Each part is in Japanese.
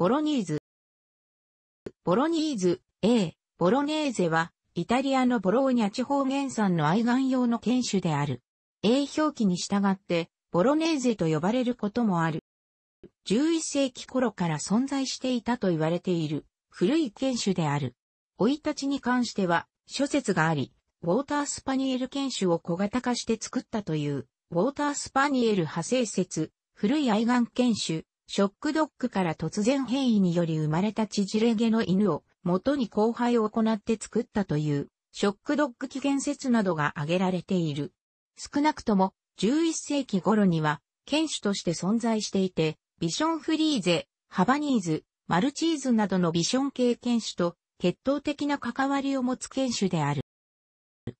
ボロニーズ。ボロニーズ、A、ボロネーゼは、イタリアのボローニャ地方原産の愛玩用の犬種である。A 表記に従って、ボロネーゼと呼ばれることもある。11世紀頃から存在していたと言われている、古い犬種である。追い立ちに関しては、諸説があり、ウォータースパニエル犬種を小型化して作ったという、ウォータースパニエル派生説、古い愛玩犬種、ショックドッグから突然変異により生まれた縮れ毛の犬を元に交配を行って作ったという、ショックドッグ起源説などが挙げられている。少なくとも11世紀頃には、犬種として存在していて、ビションフリーゼ、ハバニーズ、マルチーズなどのビション系犬種と血統的な関わりを持つ犬種である。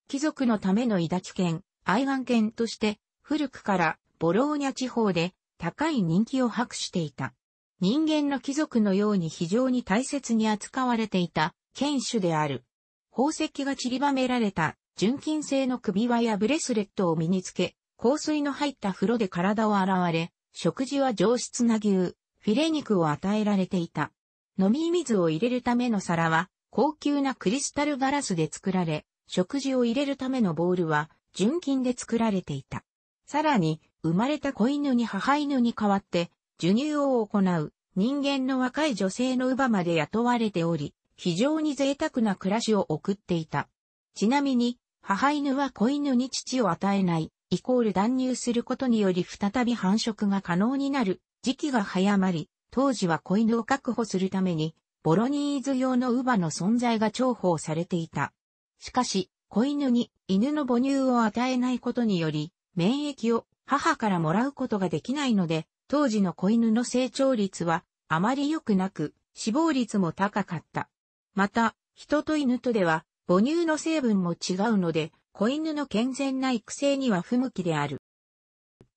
貴族のための抱き犬、愛玩犬として、古くからボローニャ地方で高い人気を博していた。人間の貴族のように非常に大切に扱われていた剣手である。宝石が散りばめられた純金製の首輪やブレスレットを身につけ、香水の入った風呂で体を洗われ、食事は上質な牛、フィレ肉を与えられていた。飲み水を入れるための皿は、高級なクリスタルガラスで作られ、食事を入れるためのボールは、純金で作られていた。さらに、生まれた子犬に母犬に代わって、授乳を行う、人間の若い女性の乳母まで雇われており、非常に贅沢な暮らしを送っていた。ちなみに、母犬は子犬に乳を与えない、イコール断乳することにより再び繁殖が可能になる、時期が早まり、当時は子犬を確保するために、ボロニーズ用の乳母の存在が重宝されていた。しかし、子犬に犬の母乳を与えないことにより、免疫を母からもらうことができないので、当時の子犬の成長率はあまり良くなく、死亡率も高かった。また、人と犬とでは母乳の成分も違うので、子犬の健全な育成には不向きである。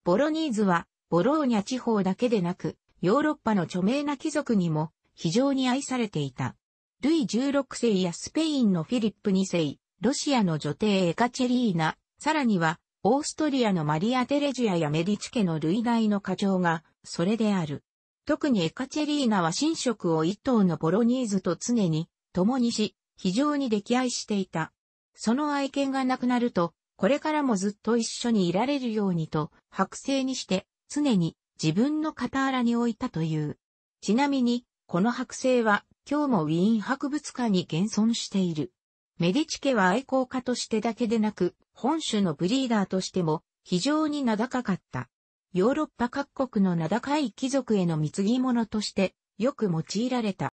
ボロニーズは、ボローニャ地方だけでなく、ヨーロッパの著名な貴族にも非常に愛されていた。ルイ16世やスペインのフィリップ2世、ロシアの女帝エカチェリーナ、さらにはオーストリアのマリア・テレジアやメディチ家の類外の家長が、それである。特にエカチェリーナは神職を一頭のボロニーズと常に共にし、非常に溺愛していた。その愛犬が亡くなると、これからもずっと一緒にいられるようにと、白製にして、常に自分の傍らに置いたという。ちなみに、この白製は、今日もウィーン博物館に現存している。メディチ家は愛好家としてだけでなく、本種のブリーダーとしても非常に名高かった。ヨーロッパ各国の名高い貴族への貢ぎ物としてよく用いられた。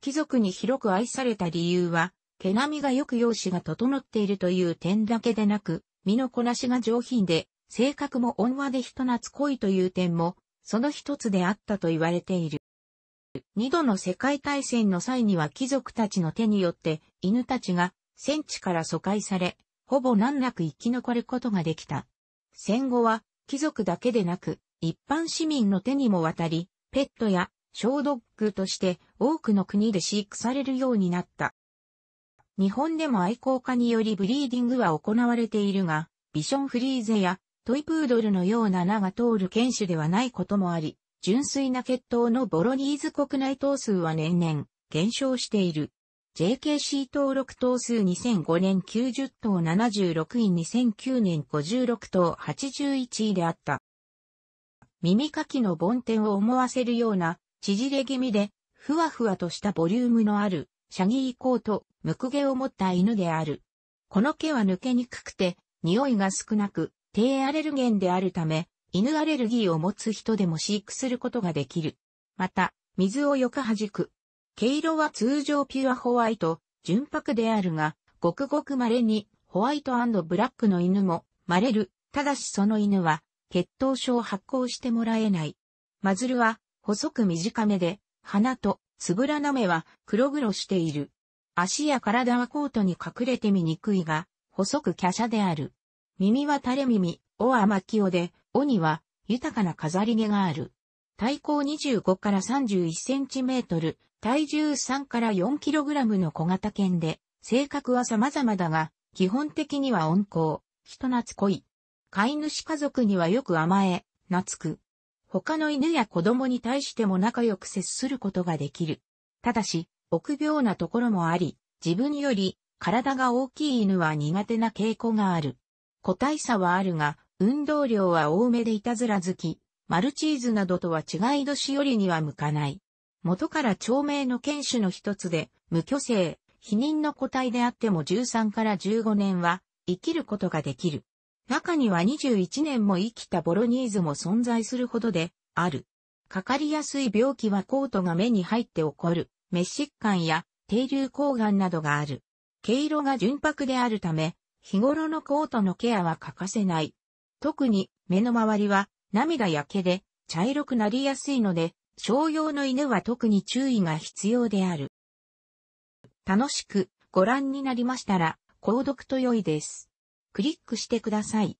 貴族に広く愛された理由は、毛並みがよく容姿が整っているという点だけでなく、身のこなしが上品で、性格も温和で人懐っこいという点も、その一つであったと言われている。二度の世界大戦の際には貴族たちの手によって犬たちが戦地から疎開され、ほぼ難なく生き残ることができた。戦後は、貴族だけでなく、一般市民の手にも渡り、ペットや小ドッグとして多くの国で飼育されるようになった。日本でも愛好家によりブリーディングは行われているが、ビションフリーゼやトイプードルのような名が通る犬種ではないこともあり、純粋な血統のボロニーズ国内頭数は年々減少している。JKC 登録頭数2005年90頭76位2009年56頭81位であった。耳かきの梵天を思わせるような、縮れ気味で、ふわふわとしたボリュームのある、シャギーコート、ムクゲを持った犬である。この毛は抜けにくくて、匂いが少なく、低アレルゲンであるため、犬アレルギーを持つ人でも飼育することができる。また、水をよく弾く、毛色は通常ピュアホワイト、純白であるが、ごくごく稀にホワイトブラックの犬もまれる。ただしその犬は血統症を発行してもらえない。マズルは細く短めで、鼻とつぶらな目は黒黒している。足や体はコートに隠れて見にくいが、細く華奢である。耳は垂れ耳、尾は巻き尾で、尾には豊かな飾り毛がある。体高25から31センチメートル、体重3から4キログラムの小型犬で、性格は様々だが、基本的には温厚、人懐っこい。飼い主家族にはよく甘え、懐く。他の犬や子供に対しても仲良く接することができる。ただし、臆病なところもあり、自分より体が大きい犬は苦手な傾向がある。個体差はあるが、運動量は多めでいたずら好き、マルチーズなどとは違い年寄りには向かない。元から長命の犬種の一つで、無虚勢、否認の個体であっても13から15年は生きることができる。中には21年も生きたボロニーズも存在するほどである。かかりやすい病気はコートが目に入って起こる、滅疾患や低流抗がんなどがある。毛色が純白であるため、日頃のコートのケアは欠かせない。特に目の周りは涙や毛で茶色くなりやすいので、商用の犬は特に注意が必要である。楽しくご覧になりましたら、購読と良いです。クリックしてください。